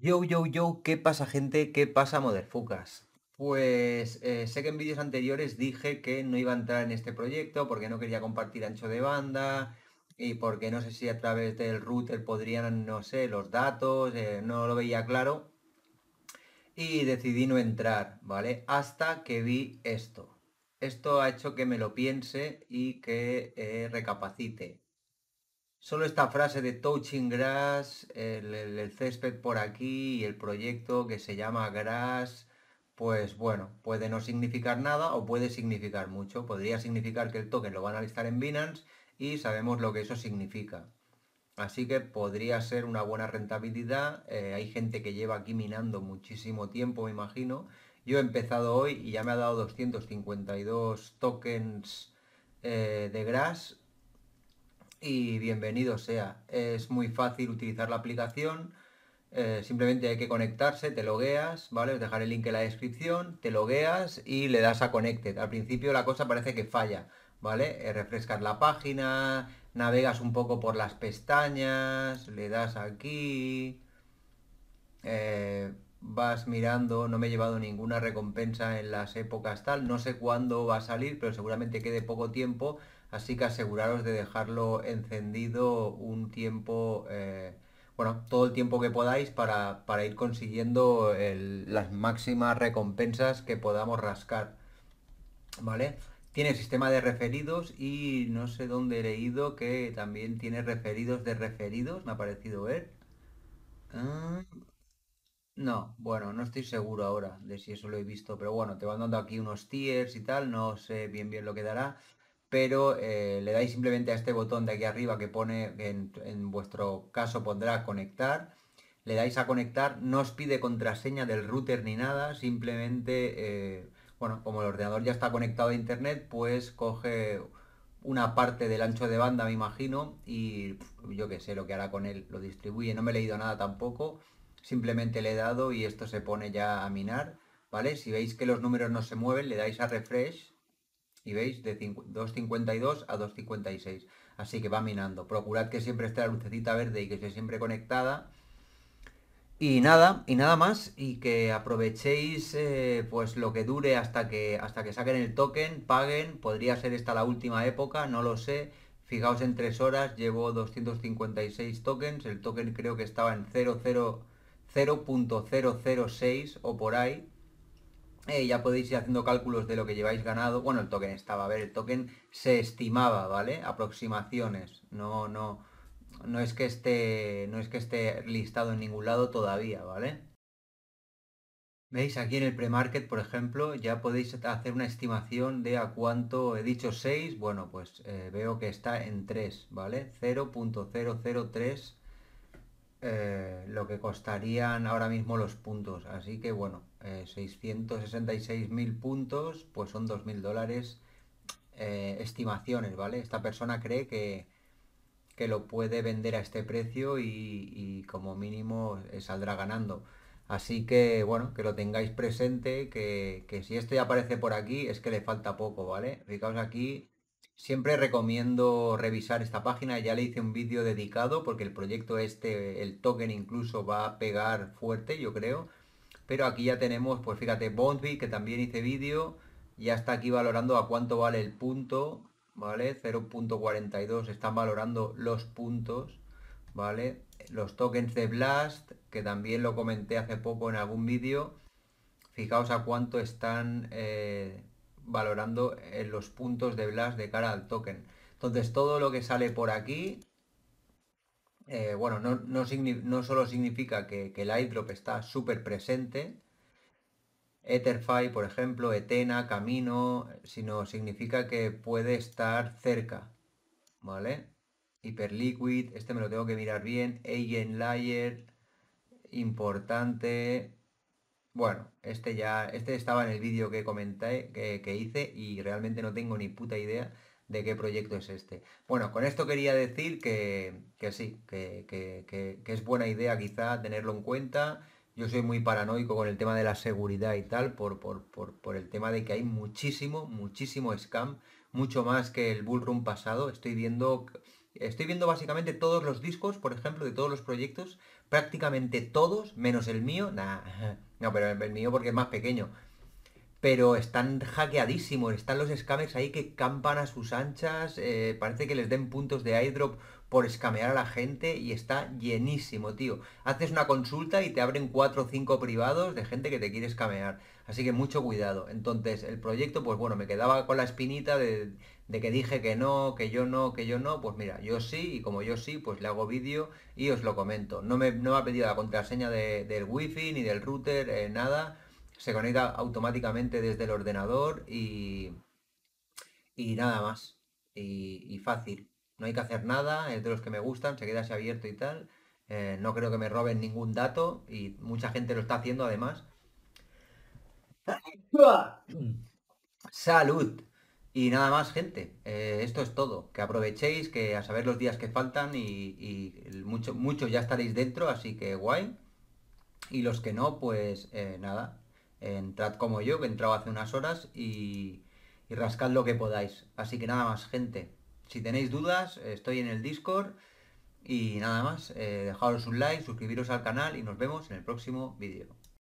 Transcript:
Yo, yo, yo, ¿qué pasa gente? ¿Qué pasa Moderfucas? Pues eh, sé que en vídeos anteriores dije que no iba a entrar en este proyecto porque no quería compartir ancho de banda y porque no sé si a través del router podrían, no sé, los datos, eh, no lo veía claro y decidí no entrar, ¿vale? Hasta que vi esto. Esto ha hecho que me lo piense y que eh, recapacite. Solo esta frase de Touching Grass, el, césped por aquí y el proyecto que se llama Grass, pues bueno, puede no significar nada o puede significar mucho. Podría significar que el token lo van a listar en Binance y sabemos lo que eso significa. Así que podría ser una buena rentabilidad. Eh, hay gente que lleva aquí minando muchísimo tiempo, me imagino. Yo he empezado hoy y ya me ha dado 252 tokens eh, de Grass y bienvenido sea. Es muy fácil utilizar la aplicación, eh, simplemente hay que conectarse, te logueas, ¿vale? Os dejaré el link en la descripción, te logueas y le das a Connected. Al principio la cosa parece que falla, ¿vale? Eh, refrescas la página, navegas un poco por las pestañas, le das aquí, eh, vas mirando, no me he llevado ninguna recompensa en las épocas tal, no sé cuándo va a salir, pero seguramente quede poco tiempo así que aseguraros de dejarlo encendido un tiempo, eh, bueno, todo el tiempo que podáis para, ir consiguiendo las máximas recompensas que podamos rascar, ¿vale? Tiene sistema de referidos y no sé dónde he leído que también tiene referidos de referidos, me ha parecido ver. Ah, no, bueno, no estoy seguro ahora de si eso lo he visto, pero bueno, te van dando aquí unos tiers y tal, no sé bien bien lo que dará pero eh, le dais simplemente a este botón de aquí arriba que pone, en, vuestro caso pondrá conectar, le dais a conectar, no os pide contraseña del router ni nada, simplemente, eh, bueno, como el ordenador ya está conectado a internet, pues coge una parte del ancho de banda, me imagino, y yo qué sé lo que hará con él, lo distribuye, no me he leído nada tampoco, simplemente le he dado y esto se pone ya a minar, ¿vale? Si veis que los números no se mueven, le dais a refresh y veis, de 2.52 a 2.56. Así que va minando. Procurad que siempre esté la lucecita verde y que esté siempre conectada. Y nada, y nada más, y que aprovechéis eh, pues lo que dure hasta que, hasta que saquen el token, paguen, podría ser esta la última época, no lo sé. Fijaos en tres horas, llevo 256 tokens, el token creo que estaba en 0.006 o por ahí. Eh, ya podéis ir haciendo cálculos de lo que lleváis ganado. Bueno, el token estaba, a ver, el token se estimaba, ¿vale? Aproximaciones. No, no, no es que esté, no es que esté listado en ningún lado todavía, ¿vale? Veis aquí en el pre-market, por ejemplo, ya podéis hacer una estimación de a cuánto he dicho 6. Bueno, pues eh, veo que está en 3, ¿vale? 0.003 eh, lo que costarían ahora mismo los puntos. Así que bueno, 666 eh, 666.000 puntos, pues son 2.000 dólares eh, estimaciones, ¿vale? Esta persona cree que, que lo puede vender a este precio y, como mínimo saldrá ganando. Así que bueno, que lo tengáis presente, que, que si esto ya aparece por aquí es que le falta poco, ¿vale? Fijaos aquí, Siempre recomiendo revisar esta página, ya le hice un vídeo dedicado porque el proyecto este, el token incluso va a pegar fuerte, yo creo. Pero aquí ya tenemos, pues fíjate, Bondby, que también hice vídeo, ya está aquí valorando a cuánto vale el punto, ¿vale? 0.42, están valorando los puntos, ¿vale? Los tokens de Blast, que también lo comenté hace poco en algún vídeo, fijaos a cuánto están... Eh, valorando en eh, los puntos de Blast de cara al token. Entonces todo lo que sale por aquí, eh, bueno, no, no, no, solo significa que, el airdrop está súper presente, Etherfi, por ejemplo, Etena, Camino, sino significa que puede estar cerca, ¿vale? Hyperliquid, este me lo tengo que mirar bien, Agent Layer, importante, bueno, este ya, este estaba en el vídeo que comenté, que, hice y realmente no tengo ni puta idea de qué proyecto es este. Bueno, con esto quería decir que, que sí, que, es buena idea quizá tenerlo en cuenta. Yo soy muy paranoico con el tema de la seguridad y tal, por, por el tema de que hay muchísimo, muchísimo scam, mucho más que el bullrun pasado. Estoy viendo estoy viendo básicamente todos los discos, por ejemplo, de todos los proyectos, prácticamente todos, menos el mío, nada no, pero el mío porque es más pequeño pero están hackeadísimos, están los scammers ahí que campan a sus anchas, eh, parece que les den puntos de airdrop por escamear a la gente y está llenísimo, tío. Haces una consulta y te abren cuatro o cinco privados de gente que te quiere escamear. Así que mucho cuidado. Entonces, el proyecto, pues bueno, me quedaba con la espinita de, que dije que no, que yo no, que yo no. Pues mira, yo sí, y como yo sí, pues le hago vídeo y os lo comento. No me, ha pedido la contraseña del wifi, ni del router, eh, nada se conecta automáticamente desde el ordenador y, y nada más. Y, fácil. No hay que hacer nada, es de los que me gustan, se queda abierto y tal. Eh, no creo que me roben ningún dato y mucha gente lo está haciendo además. Salud. Y nada más, gente. Eh, esto es todo. Que aprovechéis, que a saber los días que faltan y, y muchos mucho ya estaréis dentro, así que guay. Y los que no, pues eh, nada, entrad como yo, que he entrado hace unas horas, y, rascad lo que podáis. Así que nada más, gente. Si tenéis dudas, estoy en el Discord. Y nada más, eh, dejaros un like, suscribiros al canal y nos vemos en el próximo vídeo.